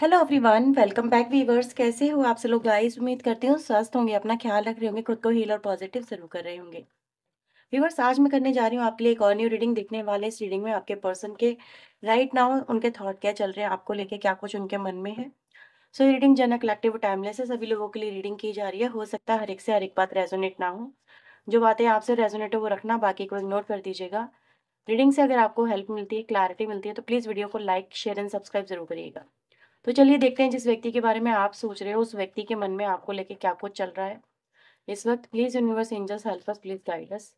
Hello everyone welcome back viewers कैसे हो आप सब लोग गाइस उम्मीद करती हूँ स्वस्थ होंगे अपना ख्याल रख रहे होंगे खुद को हील और पॉजिटिव जरूर कर रहे होंगे वीवर्स आज मैं करने जा रही हूँ आपके लिए एक और न्यू रीडिंग देखने वाले इस रीडिंग में आपके पर्सन के राइट नाउ उनके थॉट क्या चल रहे हैं आपको लेके क्या कुछ उनके मन में है सो so, रीडिंग जनक कलेक्टिव टाइमलेस है सभी लोगों के लिए रीडिंग की जा रही है हो सकता है हर एक से हर एक बात रेजोनेट ना हो जो बातें आपसे रेजोनेट हो वो रखना बाकी को इग्नोर कर दीजिएगा रीडिंग से अगर आपको हेल्प मिलती है क्लैरिटी मिलती है तो प्लीज़ वीडियो को लाइक शेयर एंड सब्सक्राइब जरूर करिएगा तो चलिए देखते हैं जिस व्यक्ति के बारे में आप सोच रहे हो उस व्यक्ति के मन में आपको लेके क्या कुछ चल रहा है इस वक्त please universe angels help us please guide us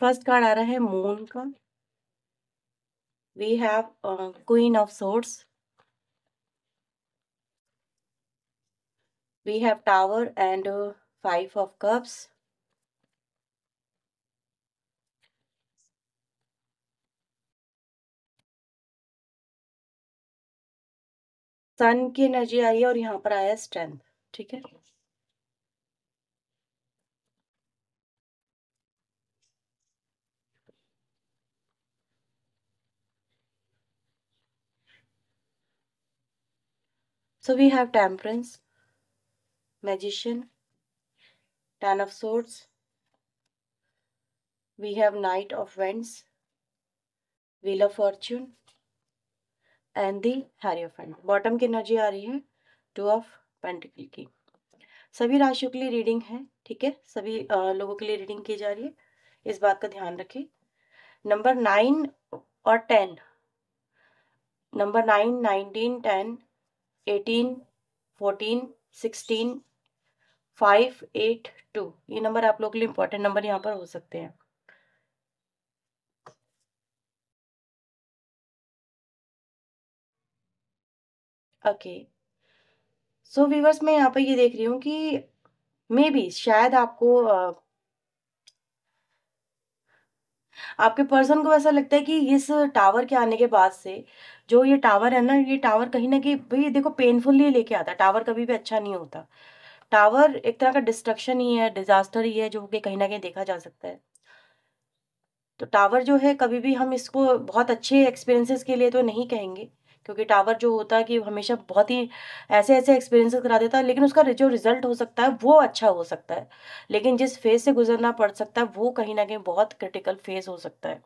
first card आ रहा है मून का we have queen of swords we have tower and five of cups sun की एनर्जी आई है और यहाँ पर आया है स्ट्रेंथ ठीक है So we have temperance, magician, ten of swords. We have knight of wands, wheel of fortune, and the hierophant bottom की एनर्जी आ रही है टू ऑफ पेंटिकल की सभी राशियों के लिए रीडिंग है ठीक है सभी आ, लोगों के लिए रीडिंग की जा रही है इस बात का ध्यान रखें नंबर नाइन और ten number nine nineteen ten eighteen fourteen sixteen five eight two ये नंबर आप लोगों के लिए इंपॉर्टेंट नंबर यहाँ पर हो सकते हैं ओके सो व्यूवर्स मैं यहाँ पर ये देख रही हूँ कि मे बी शायद आपको uh, आपके पर्सन को ऐसा लगता है कि इस टावर के आने के बाद से जो ये टावर है ना ये टावर कहीं ना कहीं भाई देखो पेनफुली लेके आता है टावर कभी भी अच्छा नहीं होता टावर एक तरह का डिस्ट्रक्शन ही है डिजास्टर ही है जो कि कहीं ना कहीं देखा जा सकता है तो टावर जो है कभी भी हम इसको बहुत अच्छे एक्सपीरियंसेस के लिए तो नहीं कहेंगे क्योंकि टावर जो होता है कि हमेशा बहुत ही ऐसे ऐसे एक्सपीरियंस करा देता है लेकिन उसका जो रिजल्ट हो सकता है वो अच्छा हो सकता है लेकिन जिस फेज़ से गुजरना पड़ सकता है वो कहीं ना कहीं बहुत क्रिटिकल फेज़ हो सकता है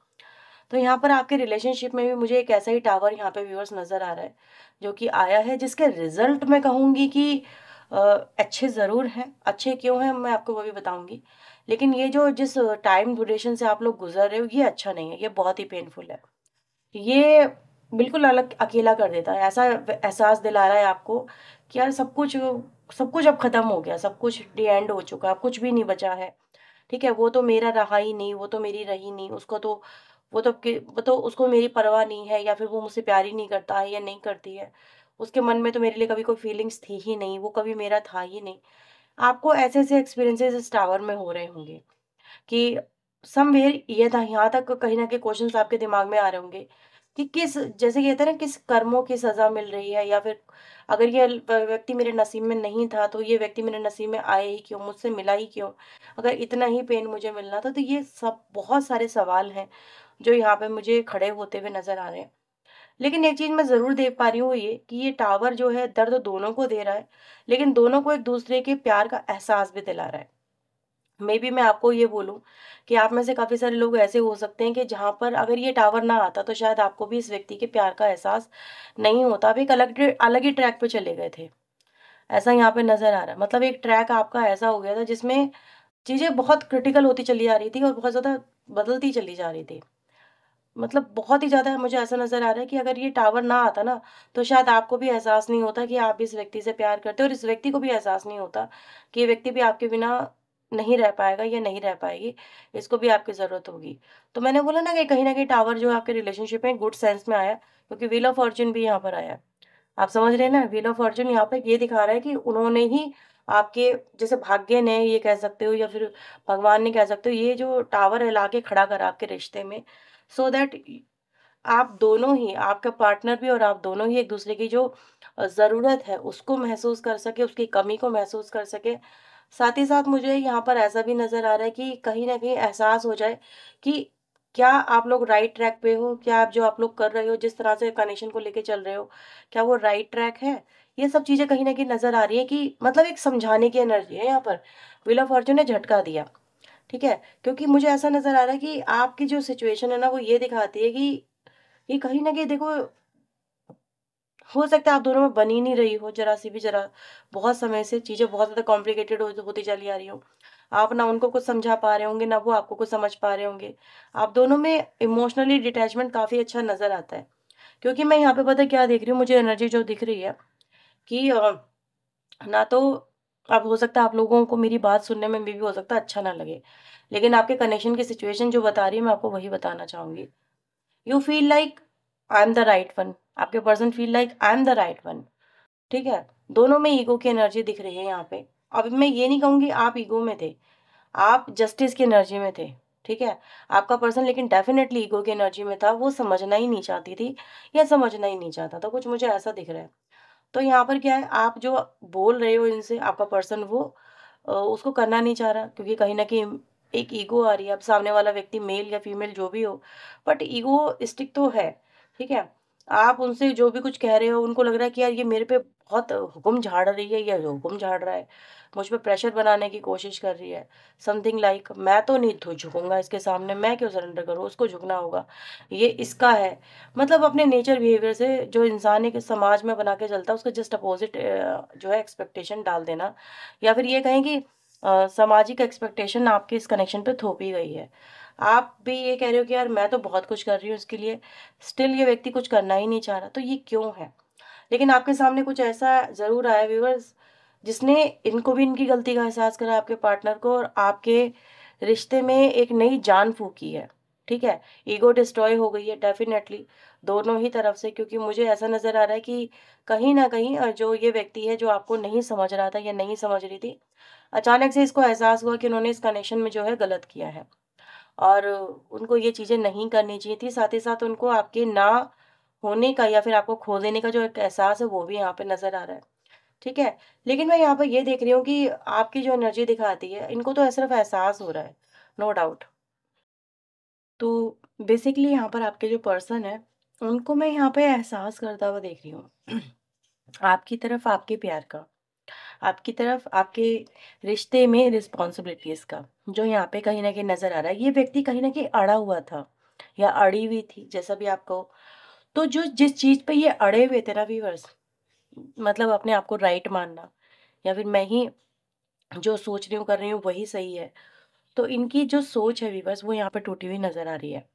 तो यहाँ पर आपके रिलेशनशिप में भी मुझे एक ऐसा ही टावर यहाँ पे व्यूअर्स नज़र आ रहा है जो कि आया है जिसके रिजल्ट मैं कहूँगी कि आ, अच्छे ज़रूर हैं अच्छे क्यों हैं मैं आपको वो भी बताऊँगी लेकिन ये जो जिस टाइम ड्यूरेशन से आप लोग गुजर रहे हो ये अच्छा नहीं है ये बहुत ही पेनफुल है ये बिल्कुल अलग अकेला कर देता है ऐसा एहसास दिला रहा है आपको कि यार सब कुछ सब कुछ अब ख़त्म हो गया सब कुछ डी एंड हो चुका है कुछ भी नहीं बचा है ठीक है वो तो मेरा रहा ही नहीं वो तो मेरी रही नहीं उसको तो वो तो वो तो उसको मेरी परवाह नहीं है या फिर वो मुझसे प्यार ही नहीं करता है या नहीं करती है उसके मन में तो मेरे लिए कभी कोई फीलिंग्स थी ही नहीं वो कभी मेरा था ही नहीं आपको ऐसे ऐसे एक्सपीरियंसेस इस टावर में हो रहे होंगे कि समवेयर ये था यहाँ तक कहीं ना कहीं क्वेश्चंस आपके दिमाग में आ रहे होंगे कि किस जैसे कहते हैं ना किस कर्मों की सज़ा मिल रही है या फिर अगर ये व्यक्ति मेरे नसीब में नहीं था तो ये व्यक्ति मेरे नसीब में आए ही क्यों मुझसे मिला ही क्यों अगर इतना ही पेन मुझे मिलना था तो ये सब बहुत सारे सवाल हैं जो यहाँ पे मुझे खड़े होते हुए नज़र आ रहे हैं लेकिन एक चीज़ मैं ज़रूर देख पा रही हूँ ये कि ये टावर जो है दर्द दोनों को दे रहा है लेकिन दोनों को एक दूसरे के प्यार का एहसास भी दिला रहा है मे बी मैं आपको ये बोलूँ कि आप में से काफ़ी सारे लोग ऐसे हो सकते हैं कि जहाँ पर अगर ये टावर ना आता तो शायद आपको भी इस व्यक्ति के प्यार का एहसास नहीं होता आप एक अलग अलग ही ट्रैक पे चले गए थे ऐसा यहाँ पे नज़र आ रहा है मतलब एक ट्रैक आपका ऐसा हो गया था जिसमें चीज़ें बहुत क्रिटिकल होती चली जा रही थी और बहुत ज़्यादा बदलती चली जा रही थी मतलब बहुत ही ज़्यादा मुझे ऐसा नज़र आ रहा है कि अगर ये टावर ना आता ना तो शायद आपको भी एहसास नहीं होता कि आप इस व्यक्ति से प्यार करते हो और इस व्यक्ति को भी एहसास नहीं होता कि ये व्यक्ति भी आपके बिना नहीं रह पाएगा या नहीं रह पाएगी इसको भी आपकी ज़रूरत होगी तो मैंने बोला ना कि कहीं ना कहीं टावर जो आपके रिलेशनशिप में गुड सेंस में आया क्योंकि व्हील ऑफ फॉर्चून भी यहाँ पर आया आप समझ रहे हैं ना व्हील ऑफ फॉर्चून यहाँ पर ये दिखा रहा है कि उन्होंने ही आपके जैसे भाग्य ने ये कह सकते हो या फिर भगवान ने कह सकते हो ये जो टावर ला के खड़ा करा आपके रिश्ते में सो so दैट आप दोनों ही आपका पार्टनर भी और आप दोनों ही एक दूसरे की जो ज़रूरत है उसको महसूस कर सके उसकी कमी को महसूस कर सके साथ ही साथ मुझे यहाँ पर ऐसा भी नज़र आ रहा है कि कहीं ना कहीं एहसास हो जाए कि क्या आप लोग राइट ट्रैक पे हो क्या आप जो आप लोग कर रहे हो जिस तरह से कनेक्शन को लेके चल रहे हो क्या वो राइट ट्रैक है ये सब चीज़ें कहीं ना कहीं नज़र आ रही है कि मतलब एक समझाने की एनर्जी है यहाँ पर विल ऑफ फॉर्चून ने झटका दिया ठीक है क्योंकि मुझे ऐसा नज़र आ रहा है कि आपकी जो सिचुएशन है ना वो ये दिखाती है कि ये कहीं ना कहीं देखो हो सकता है आप दोनों में बनी नहीं रही हो जरा सी भी जरा बहुत समय से चीज़ें बहुत ज़्यादा कॉम्प्लिकेटेड होती चली आ रही हो आप ना उनको कुछ समझा पा रहे होंगे ना वो आपको कुछ समझ पा रहे होंगे आप दोनों में इमोशनली डिटैचमेंट काफ़ी अच्छा नज़र आता है क्योंकि मैं यहाँ पे पता क्या देख रही हूँ मुझे एनर्जी जो दिख रही है कि ना तो अब हो सकता है आप लोगों को मेरी बात सुनने में भी हो सकता है अच्छा ना लगे लेकिन आपके कनेक्शन की सिचुएशन जो बता रही है मैं आपको वही बताना चाहूँगी you feel like I am the right one आपके person feel like I am the right one ठीक है दोनों में ईगो की एनर्जी दिख रही है यहाँ पे अब मैं ये नहीं कहूँगी आप ईगो में थे आप जस्टिस की एनर्जी में थे ठीक है आपका पर्सन लेकिन डेफिनेटली ईगो की एनर्जी में था वो समझना ही नहीं चाहती थी या समझना ही नहीं चाहता था कुछ मुझे ऐसा दिख रहा है तो यहाँ पर क्या है आप जो बोल रहे हो इनसे आपका पर्सन वो उसको करना नहीं चाह रहा क्योंकि कहीं ना कहीं एक ईगो आ रही है अब सामने वाला व्यक्ति मेल या फीमेल जो भी हो बट ईगो स्टिक तो है ठीक है आप उनसे जो भी कुछ कह रहे हो उनको लग रहा है कि यार ये मेरे पे बहुत हुक्म झाड़ रही है या हुक्म झाड़ रहा है मुझ पर प्रेशर बनाने की कोशिश कर रही है समथिंग लाइक like, मैं तो नहीं तो झुकूंगा इसके सामने मैं क्यों सरेंडर करूँ उसको झुकना होगा ये इसका है मतलब अपने नेचर बिहेवियर से जो इंसान एक समाज में बना के चलता है उसका जस्ट अपोजिट जो है एक्सपेक्टेशन डाल देना या फिर ये कहें कि सामाजिक एक्सपेक्टेशन आपके इस कनेक्शन पर थोपी गई है आप भी ये कह रहे हो कि यार मैं तो बहुत कुछ कर रही हूँ इसके लिए स्टिल ये व्यक्ति कुछ करना ही नहीं चाह रहा तो ये क्यों है लेकिन आपके सामने कुछ ऐसा ज़रूर आया व्यूवर्स जिसने इनको भी इनकी गलती का एहसास करा आपके पार्टनर को और आपके रिश्ते में एक नई जान फूकी है ठीक है ईगो डिस्ट्रॉय हो गई है डेफिनेटली दोनों ही तरफ से क्योंकि मुझे ऐसा नज़र आ रहा है कि कहीं ना कहीं जो ये व्यक्ति है जो आपको नहीं समझ रहा था या नहीं समझ रही थी अचानक से इसको एहसास हुआ कि उन्होंने इस कनेक्शन में जो है गलत किया है और उनको ये चीज़ें नहीं करनी चाहिए थी साथ ही साथ उनको आपके ना होने का या फिर आपको खो देने का जो एक एहसास है वो भी यहाँ पर नज़र आ रहा है ठीक है लेकिन मैं यहाँ पर ये देख रही हूँ कि आपकी जो एनर्जी दिखाती है इनको तो सिर्फ एहसास हो रहा है नो डाउट तो बेसिकली यहाँ पर आपके जो पर्सन है उनको मैं यहाँ पर एहसास करता हुआ देख रही हूँ आपकी तरफ आपके प्यार का आपकी तरफ आपके रिश्ते में रिस्पॉन्सिबिलिटीज़ का जो यहाँ पे कहीं ना कहीं नज़र आ रहा है ये व्यक्ति कहीं ना कहीं अड़ा हुआ था या अड़ी हुई थी जैसा भी आपको तो जो जिस चीज़ पे ये अड़े हुए थे ना व्यूवर्स मतलब अपने आप को राइट मानना या फिर मैं ही जो सोच रही हूँ कर रही हूँ वही सही है तो इनकी जो सोच है व्यूवर्स वो यहाँ पर टूटी हुई नज़र आ रही है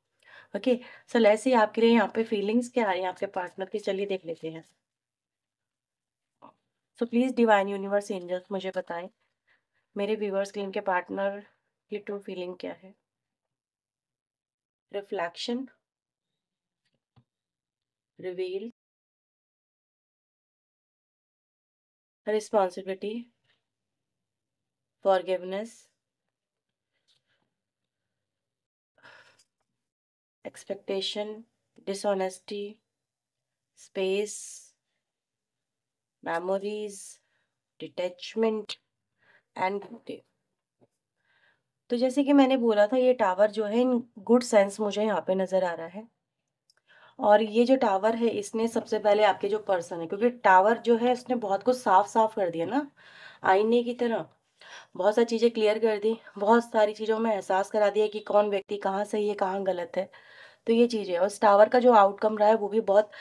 ओके सो ऐसे ही आपके लिए यहाँ पे फीलिंग्स क्या आ रही है आपके पार्टनर की चलिए देख लेते हैं so please divine universe angels मुझे बताएं मेरे व्यूवर्स के इनके पार्टनर की ट्रू फीलिंग क्या है reflection reveal responsibility forgiveness expectation dishonesty space memories detachment and beauty तो जैसे कि मैंने बोला था ये टावर जो है इन गुड सेंस मुझे यहाँ पे नज़र आ रहा है और ये जो टावर है इसने सबसे पहले आपके जो पर्सन है क्योंकि टावर जो है उसने बहुत कुछ साफ साफ कर दिया ना आईने की तरह बहुत सारी चीज़ें क्लियर कर दी बहुत सारी चीज़ों में एहसास करा दिया कि कौन व्यक्ति कहाँ सही है कहाँ गलत है तो ये चीज़ें और उस टावर का जो आउटकम रहा है वो भी बहुत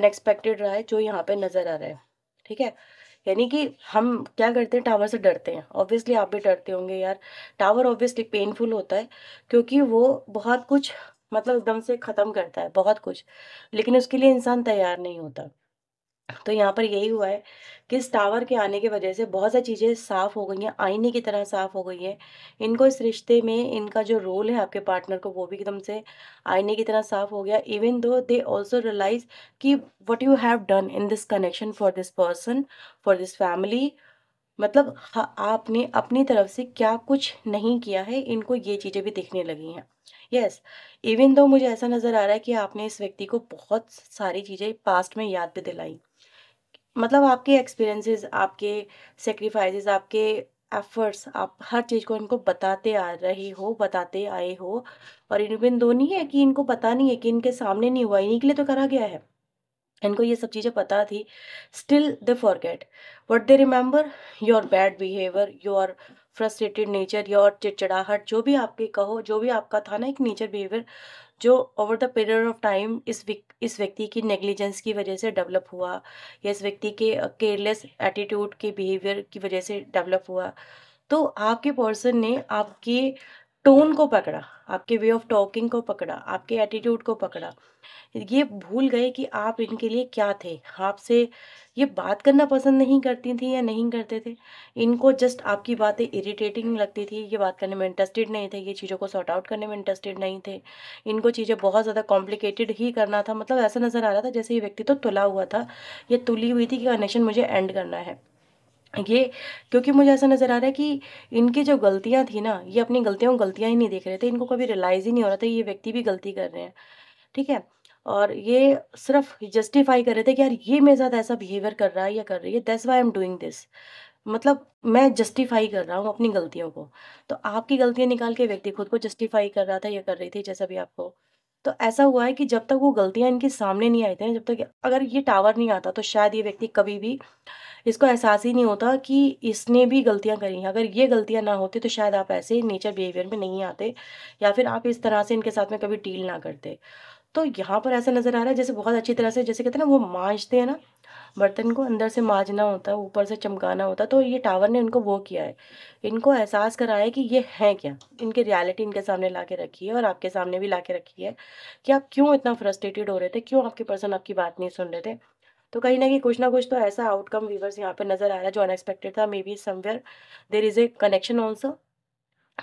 अनएक्सपेक्टेड रहा है जो यहाँ पे नज़र आ रहा है ठीक है यानी कि हम क्या करते हैं टावर से डरते हैं ऑब्वियसली आप भी डरते होंगे यार टावर ऑब्वियसली पेनफुल होता है क्योंकि वो बहुत कुछ मतलब एकदम से ख़त्म करता है बहुत कुछ लेकिन उसके लिए इंसान तैयार नहीं होता तो यहाँ पर यही हुआ है कि इस टावर के आने की वजह से बहुत सारी चीज़ें साफ़ हो गई हैं आईने की तरह साफ़ हो गई हैं इनको इस रिश्ते में इनका जो रोल है आपके पार्टनर को वो भी एकदम से आईने की तरह साफ़ हो गया even though they also realise कि what you have done in this connection for this person for this family मतलब आपने अपनी तरफ से क्या कुछ नहीं किया है इनको ये चीज़ें भी दिखने लगी हैं यस इवन दो मुझे ऐसा नज़र आ रहा है कि आपने इस व्यक्ति को बहुत सारी चीज़ें पास्ट में याद भी दिलाई मतलब आपके एक्सपीरियंसेस आपके सेक्रीफाइसेस आपके एफर्ट्स आप हर चीज़ को इनको बताते आ रहे हो बताते आए हो और इनमें दो नहीं है कि इनको पता नहीं है कि इनके सामने नहीं हुआ इन्हीं के लिए तो करा गया है इनको ये सब चीज़ें पता थी still they forget but they remember your bad behaviour your frustrated nature your चिड़चिड़ाहट जो भी आपके कहो जो भी आपका था ना एक नेचर बिहेवियर जो over the period of time इस इस व्यक्ति की नेग्लिजेंस की वजह से डेवलप हुआ या इस व्यक्ति के केयरलेस एटीट्यूड के बिहेवियर की वजह से डेवलप हुआ तो आपके पर्सन ने आपके टोन को पकड़ा आपके वे ऑफ टॉकिंग को पकड़ा आपके एटीट्यूड को पकड़ा ये भूल गए कि आप इनके लिए क्या थे आपसे ये बात करना पसंद नहीं करती थी या नहीं करते थे इनको जस्ट आपकी बातें इरिटेटिंग लगती थी ये बात करने में इंटरेस्टेड नहीं थे ये चीज़ों को सॉर्ट आउट करने में इंटरेस्टेड नहीं थे इनको चीज़ें बहुत ज़्यादा कॉम्प्लिकेटेड ही करना था मतलब ऐसा नज़र आ रहा था जैसे ये व्यक्ति तो तुला हुआ था ये तुली हुई थी कि कनेक्शन मुझे एंड करना है ये क्योंकि मुझे ऐसा नज़र आ रहा है कि इनकी जो गलतियाँ थी ना ये अपनी गलतियों गलतियाँ ही नहीं देख रहे थे इनको कभी रियलाइज़ ही नहीं हो रहा था ये व्यक्ति भी गलती कर रहे हैं ठीक है और ये सिर्फ जस्टिफाई कर रहे थे कि यार ये मेरे साथ ऐसा बिहेवियर कर रहा है या कर रही है that's why am doing this मतलब मैं जस्टिफाई कर रहा हूँ अपनी गलतियों को तो आपकी गलतियाँ निकाल के व्यक्ति खुद को जस्टिफाई कर रहा था या कर रही थी जैसा भी आपको तो ऐसा हुआ है कि जब तक वो गलतियाँ इनके सामने नहीं आई थी जब तक अगर ये टावर नहीं आता तो शायद ये व्यक्ति कभी भी इसको एहसास ही नहीं होता कि इसने भी गलतियाँ करी हैं अगर ये गलतियाँ ना होती तो शायद आप ऐसे नेचर बिहेवियर में नहीं आते या फिर आप इस तरह से इनके साथ में कभी डील ना करते तो यहाँ पर ऐसा नज़र आ रहा है जैसे बहुत अच्छी तरह से जैसे कहते हैं ना वो माँजते हैं ना बर्तन को अंदर से मांझना होता है ऊपर से चमकाना होता है तो ये टावर ने उनको वो किया है इनको एहसास कराया कि ये हैं क्या इनकी रियलिटी इनके सामने ला के रखी है और आपके सामने भी ला के रखी है कि आप क्यों इतना फ्रस्ट्रेटेड हो रहे थे क्यों आपके पर्सन आपकी बात नहीं सुन रहे थे तो कहीं ना कहीं कुछ ना कुछ तो ऐसा आउटकम व्यूवर्स यहाँ पे नज़र आ रहा है जो अनएक्सपेक्टेड था may be somewhere there is a connection also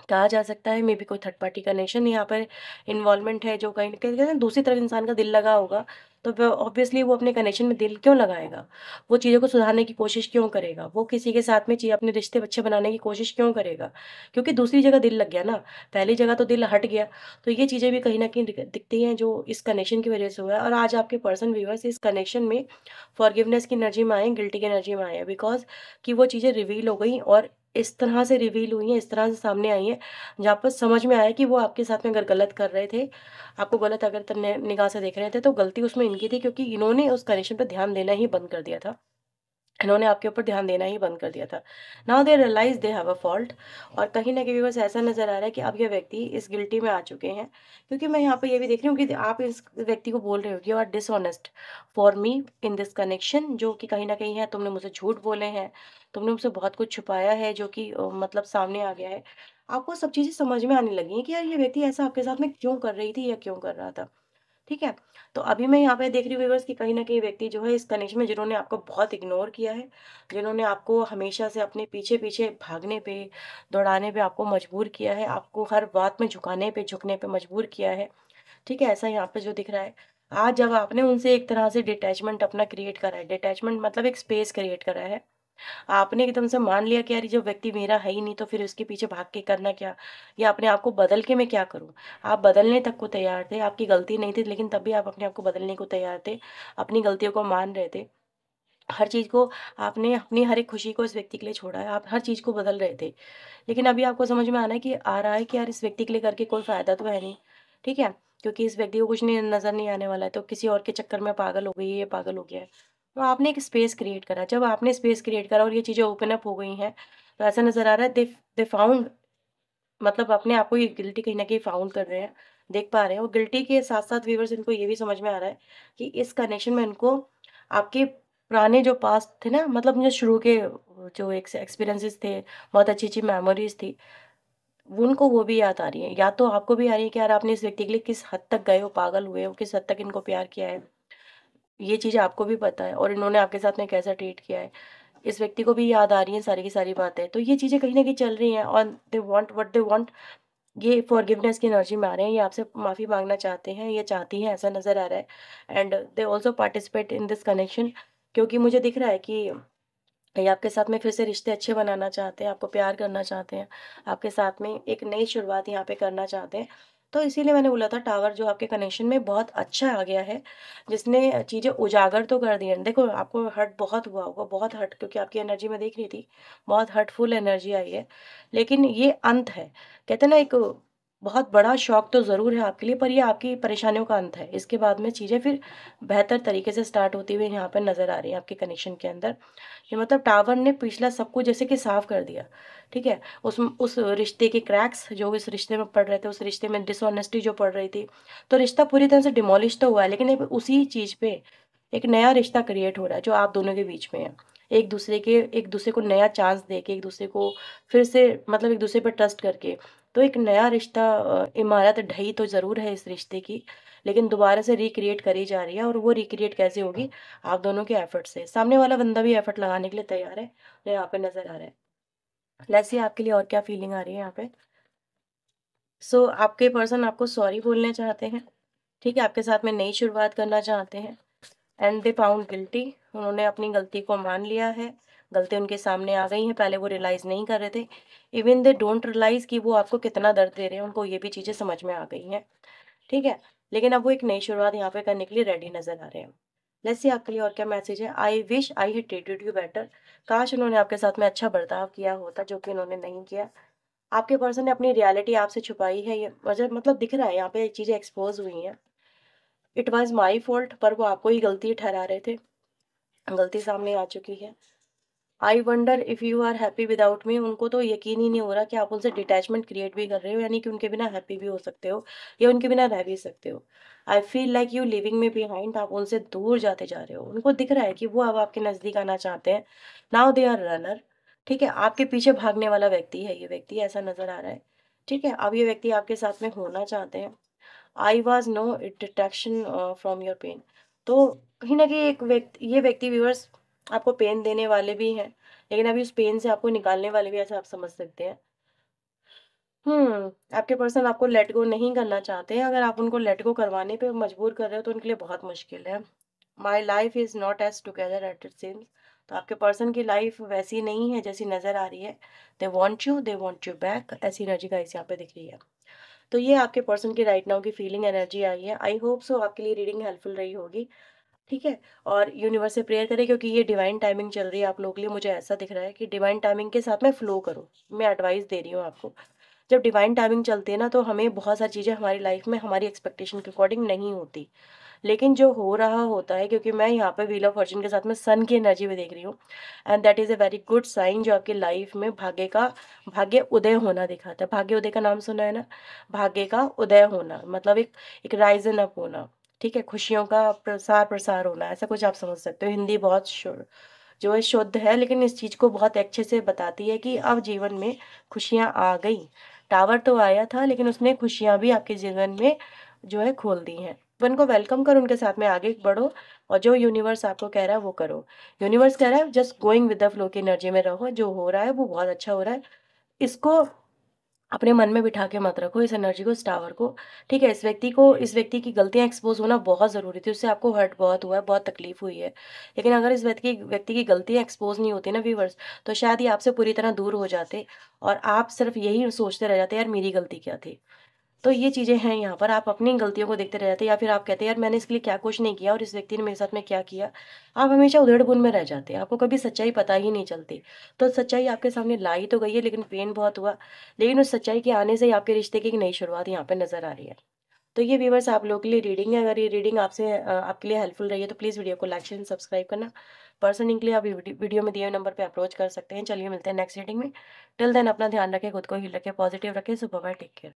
कहा जा सकता है मे बी कोई थर्ड पार्टी कनेक्शन यहाँ पर इन्वॉल्वमेंट है जो कहीं ना कहीं दूसरी तरफ इंसान का दिल लगा होगा तो ऑब्वियसली वो अपने कनेक्शन में दिल क्यों लगाएगा वो चीज़ों को सुधारने की कोशिश क्यों करेगा वो किसी के साथ में चीज़ अपने रिश्ते अच्छे बनाने की कोशिश क्यों करेगा क्योंकि दूसरी जगह दिल लग गया ना पहली जगह तो दिल हट गया तो ये चीज़ें भी कहीं ना कहीं दिखती हैं जो इस कनेक्शन की वजह से हुआ है और आज आपके पर्सन व्यूवर्स इस कनेक्शन में फॉरगिवनेस की एनर्जी में आए गिल्टी की एनर्जी में आए बिकॉज कि वो चीज़ें रिवील हो गई और इस तरह से रिवील हुई हैं इस तरह से सामने आई हैं जहाँ पर समझ में आया कि वो आपके साथ में अगर गलत कर रहे थे आपको गलत अगर निगाह से देख रहे थे तो गलती उसमें इनकी थी क्योंकि इन्होंने उस कनेक्शन पर ध्यान देना ही बंद कर दिया था इन्होंने आपके ऊपर ध्यान देना ही बंद कर दिया था now they realise they have a fault और कहीं ना कहीं बस ऐसा नज़र आ रहा है कि अब ये व्यक्ति इस गिल्टी में आ चुके हैं क्योंकि मैं यहाँ पर ये भी देख रही हूँ कि आप इस व्यक्ति को बोल रहे हो you are dishonest for me in this connection जो कि कहीं ना कहीं है तुमने मुझसे झूठ बोले हैं तुमने मुझसे बहुत कुछ छुपाया है जो कि मतलब सामने आ गया है आपको सब चीज़ें समझ में आने लगी हैं कि यार ये व्यक्ति ऐसा आपके साथ में क्यों कर रही थी या क्यों कर रहा था ठीक है तो अभी मैं यहाँ पे देख रही हूँ व्यूवर्स कि कहीं ना कहीं व्यक्ति जो है इस कनेक्शन में जिन्होंने आपको बहुत इग्नोर किया है जिन्होंने आपको हमेशा से अपने पीछे पीछे भागने पे दौड़ाने पे आपको मजबूर किया है आपको हर बात में झुकाने पे झुकने पे मजबूर किया है ठीक है ऐसा यहाँ पे जो दिख रहा है आज जब आपने उनसे एक तरह से डिटैचमेंट अपना क्रिएट करा है डिटैचमेंट मतलब एक स्पेस क्रिएट करा है आपने एकदम से मान लिया कि यार जो व्यक्ति मेरा है ही नहीं तो फिर उसके पीछे भाग के करना क्या या अपने आप को बदल के मैं क्या करूँ आप बदलने तक को तैयार थे आपकी गलती नहीं थी लेकिन तब भी आप अपने आप को बदलने को तैयार थे अपनी गलतियों को मान रहे थे हर चीज़ को आपने अपनी हर एक खुशी को इस व्यक्ति के लिए छोड़ा है आप हर चीज़ को बदल रहे थे लेकिन अभी आपको समझ में आना है कि आ रहा है कि यार इस व्यक्ति के लिए करके कोई फ़ायदा तो है नहीं ठीक है क्योंकि इस व्यक्ति को कुछ नहीं नज़र नहीं आने वाला है तो किसी और के चक्कर में पागल हो गई है ये पागल हो गया है तो आपने एक स्पेस क्रिएट करा जब आपने स्पेस क्रिएट करा और ये चीज़ें ओपन अप हो गई हैं तो ऐसा नज़र आ रहा है दे दे फाउंड मतलब अपने आप को ये गिल्टी कहीं ना कहीं फाउंड कर रहे हैं देख पा रहे हैं और गिल्टी के साथ साथ व्यूवर्स इनको ये भी समझ में आ रहा है कि इस कनेक्शन में इनको आपके पुराने जो पास थे ना मतलब जो शुरू के जो एक एक्सपीरियंसेस थे बहुत अच्छी अच्छी मेमोरीज थी उनको वो भी याद आ रही है या तो आपको भी आ रही है कि यार आपने इस व्यक्ति के लिए किस हद तक गए हो पागल हुए हो किस हद तक इनको प्यार किया है ये चीज़ आपको भी पता है और इन्होंने आपके साथ में कैसा ट्रीट किया है इस व्यक्ति को भी याद आ रही है सारी की सारी बातें तो ये चीज़ें कहीं ना कहीं चल रही हैं और they want what they want ये फॉरगिवनेस की एनर्जी में आ रहे हैं ये आपसे माफ़ी मांगना चाहते हैं ये चाहती हैं ऐसा नज़र आ रहा है and they also participate in this connection क्योंकि मुझे दिख रहा है कि ये आपके साथ में फिर से रिश्ते अच्छे बनाना चाहते हैं आपको प्यार करना चाहते हैं आपके साथ में एक नई शुरुआत यहाँ पे करना चाहते हैं तो इसीलिए मैंने बोला था टावर जो आपके कनेक्शन में बहुत अच्छा आ गया है जिसने चीज़ें उजागर तो कर दी है देखो आपको हर्ट बहुत हुआ होगा बहुत हर्ट क्योंकि आपकी एनर्जी में देख रही थी बहुत हर्टफुल एनर्जी आई है लेकिन ये अंत है कहते ना एक बहुत बड़ा शौक तो ज़रूर है आपके लिए पर ये आपकी परेशानियों का अंत है इसके बाद में चीज़ें फिर बेहतर तरीके से स्टार्ट होती हुई यहाँ पर नज़र आ रही हैं आपके कनेक्शन के अंदर ये मतलब टावर ने पिछला सब कुछ जैसे कि साफ़ कर दिया ठीक है उस उस रिश्ते के क्रैक्स जो इस रिश्ते में पड़ रहे थे उस रिश्ते में डिसऑनेस्टी जो पड़ रही थी तो रिश्ता पूरी तरह से डिमोलिश तो हुआ है लेकिन उसी चीज़ पर एक नया रिश्ता क्रिएट हो रहा है जो आप दोनों के बीच में है एक दूसरे के एक दूसरे को नया चांस दे के एक दूसरे को फिर से मतलब एक दूसरे पर ट्रस्ट करके तो एक नया रिश्ता इमारत ढही तो ज़रूर है इस रिश्ते की, लेकिन दोबारा से रिक्रिएट करी जा रही है और वो रिक्रिएट कैसे होगी, हाँ। आप दोनों के एफर्ट से। सामने वाला बंदा भी एफर्ट लगाने के लिए तैयार है, जो तो यहाँ पे नज़र आ रहा है। लैसी आपके लिए और क्या फीलिंग आ रही है यहाँ पे? सो आपके पर्सन आपको सॉरी बोलना चाहते हैं, ठीक है? आपके साथ में नई शुरुआत करना चाहते हैं एंड दे फाउंड गिल्टी उन्होंने अपनी गलती को मान लिया है। गलतियाँ उनके सामने आ गई हैं पहले वो रियलाइज़ नहीं कर रहे थे इवन दे डोंट रियलाइज़ कि वो आपको कितना दर्द दे रहे हैं उनको ये भी चीज़ें समझ में आ गई हैं ठीक है लेकिन अब वो एक नई शुरुआत यहाँ पे करने के लिए रेडी नज़र आ रहे हैं लेट्स सी आपके लिए और क्या मैसेज है I wish I had treated you better काश उन्होंने आपके साथ में अच्छा बर्ताव किया होता जो कि उन्होंने नहीं किया आपके पर्सन ने अपनी रियलिटी आपसे छुपाई है ये वजह मतलब दिख रहा है यहाँ पे चीज़ें एक्सपोज हुई हैं इट वॉज़ माई फॉल्ट पर वो आपको ही गलती ठहरा रहे थे गलती सामने आ चुकी है I wonder if you are happy without me उनको तो यकीन ही नहीं हो रहा कि आप उनसे डिटैचमेंट क्रिएट भी कर रहे हो यानी कि उनके बिना हैप्पी भी हो सकते हो या उनके बिना रह भी सकते हो I feel like you leaving me behind आप उनसे दूर जाते जा रहे हो उनको दिख रहा है कि वो अब आपके नज़दीक आना चाहते हैं नाउ दे आर रनर ठीक है आपके पीछे भागने वाला व्यक्ति है ये व्यक्ति ऐसा नज़र आ रहा है ठीक है अब ये व्यक्ति आपके साथ में होना चाहते हैं I was no detection from your pain तो कहीं ना कहीं एक व्यक्ति ये व्यक्ति व्यूअर्स आपको पेन देने वाले भी हैं लेकिन अभी उस पेन से आपको निकालने वाले भी ऐसा आप समझ सकते हैं हम्म आपके पर्सन आपको लेट गो नहीं करना चाहते हैं अगर आप उनको लेट गो करवाने पे मजबूर कर रहे हो तो उनके लिए बहुत मुश्किल है my life is not as together at it seems तो आपके पर्सन की लाइफ वैसी नहीं है जैसी नज़र आ रही है they want you they want you back ऐसी एनर्जी का इस यहाँ पे दिख रही है तो ये आपके पर्सन की राइट नाउ की फीलिंग एनर्जी आई है आई होप सो आपके लिए रीडिंग हेल्पफुल रही होगी ठीक है और यूनिवर्स से प्रेयर करें क्योंकि ये डिवाइन टाइमिंग चल रही है आप लोगों के लिए मुझे ऐसा दिख रहा है कि डिवाइन टाइमिंग के साथ मैं फ़्लो करूँ मैं एडवाइस दे रही हूँ आपको जब डिवाइन टाइमिंग चलती है ना तो हमें बहुत सारी चीज़ें हमारी लाइफ में हमारी एक्सपेक्टेशन के अकॉर्डिंग नहीं होती लेकिन जो हो रहा होता है क्योंकि मैं यहाँ पर व्हील ऑफ फॉर्चून के साथ में सन की एनर्जी भी देख रही हूँ and that is a very good sign जो आपकी लाइफ में भाग्य का भाग्य उदय होना दिखाता है भाग्य उदय का नाम सुना है ना भाग्य का उदय होना मतलब एक एक राइजन अप होना ठीक है खुशियों का प्रसार प्रसार होना ऐसा कुछ आप समझ सकते हो हिंदी बहुत जो है शुद्ध है लेकिन इस चीज़ को बहुत अच्छे से बताती है कि अब जीवन में खुशियाँ आ गई टावर तो आया था लेकिन उसने खुशियाँ भी आपके जीवन में जो है खोल दी हैं जीवन को वेलकम करो उनके साथ में आगे बढ़ो और जो यूनिवर्स आपको कह रहा है वो करो यूनिवर्स कह रहा है just going with the flow की एनर्जी में रहो जो हो रहा है वो बहुत अच्छा हो रहा है इसको अपने मन में बिठा के मत रखो इस एनर्जी को इस टावर को ठीक है इस व्यक्ति को इस व्यक्ति की गलतियां एक्सपोज होना बहुत ज़रूरी थी उससे आपको हर्ट बहुत हुआ है बहुत तकलीफ हुई है लेकिन अगर इस व्यक्ति की व्यक्ति की गलतियां एक्सपोज नहीं होती ना व्यूवर्स तो शायद ये आपसे पूरी तरह दूर हो जाते और आप सिर्फ यही सोचते रह जाते यार मेरी गलती क्या थी तो ये चीज़ें हैं यहाँ पर आप अपनी गलतियों को देखते रह जाते या फिर आप कहते हैं यार मैंने इसके लिए क्या कुछ नहीं किया और इस व्यक्ति ने मेरे साथ में क्या किया आप हमेशा उधेड़ बुन में रह जाते हैं आपको कभी सच्चाई पता ही नहीं चलती तो सच्चाई आपके सामने लाई तो गई है लेकिन पेन बहुत हुआ लेकिन उस सच्चाई के आने से ही आपके रिश्ते की एक नई शुरुआत यहाँ पर नज़र आ रही है तो ये व्यूवर्स आप लोग के लिए रीडिंग है अगर ये रीडिंग आपसे आपके लिए हेल्पफुल रही है तो प्लीज़ वीडियो को लाइक शेयर सब्सक्राइब करना पर्सनिंग के लिए आप वीडियो में दिए हुए नंबर पर अप्रोच कर सकते हैं चलिए मिलते हैं नेक्स्ट रीडिंग में टिल देन अपना ध्यान रखें खुद को हील रखें पॉजिटिव रखें सुबह टेक केयर